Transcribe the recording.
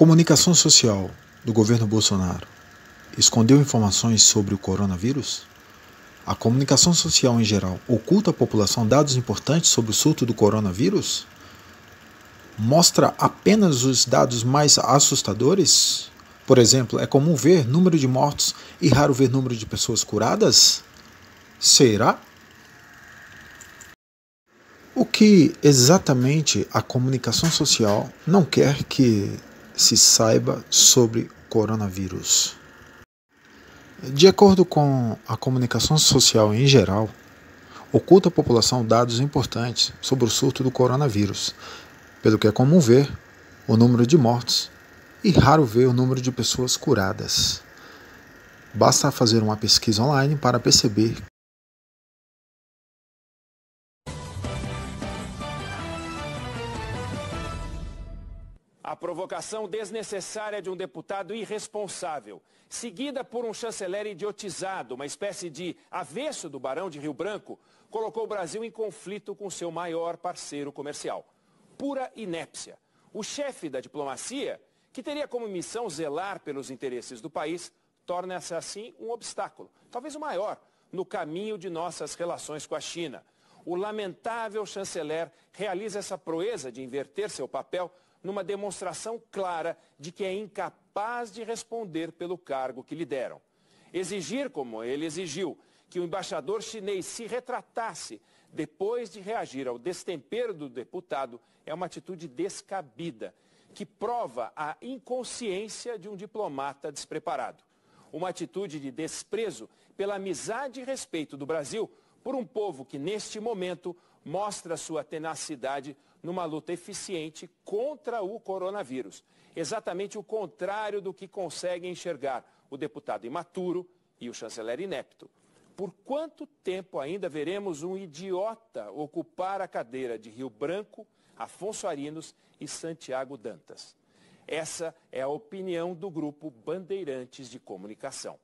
Comunicação social do governo Bolsonaro escondeu informações sobre o coronavírus? A comunicação social em geral oculta à população dados importantes sobre o surto do coronavírus? Mostra apenas os dados mais assustadores? Por exemplo, é comum ver número de mortos e raro ver número de pessoas curadas? Será? O que exatamente a comunicação social não quer que se saiba sobre coronavírus. De acordo com a comunicação social em geral, oculta a população dados importantes sobre o surto do coronavírus, pelo que é comum ver o número de mortos e raro ver o número de pessoas curadas. Basta fazer uma pesquisa online para perceber A provocação desnecessária de um deputado irresponsável, seguida por um chanceler idiotizado, uma espécie de avesso do Barão de Rio Branco, colocou o Brasil em conflito com seu maior parceiro comercial. Pura inépcia. O chefe da diplomacia, que teria como missão zelar pelos interesses do país, torna-se assim um obstáculo, talvez o maior, no caminho de nossas relações com a China. O lamentável chanceler realiza essa proeza de inverter seu papel numa demonstração clara de que é incapaz de responder pelo cargo que lhe deram. Exigir, como ele exigiu, que o embaixador chinês se retratasse depois de reagir ao destempero do deputado é uma atitude descabida, que prova a inconsciência de um diplomata despreparado. Uma atitude de desprezo pela amizade e respeito do Brasil por um povo que, neste momento, mostra sua tenacidade numa luta eficiente contra o coronavírus. Exatamente o contrário do que consegue enxergar o deputado imaturo e o chanceler inepto. Por quanto tempo ainda veremos um idiota ocupar a cadeira de Rio Branco, Afonso Arinos e Santiago Dantas? Essa é a opinião do grupo Bandeirantes de Comunicação.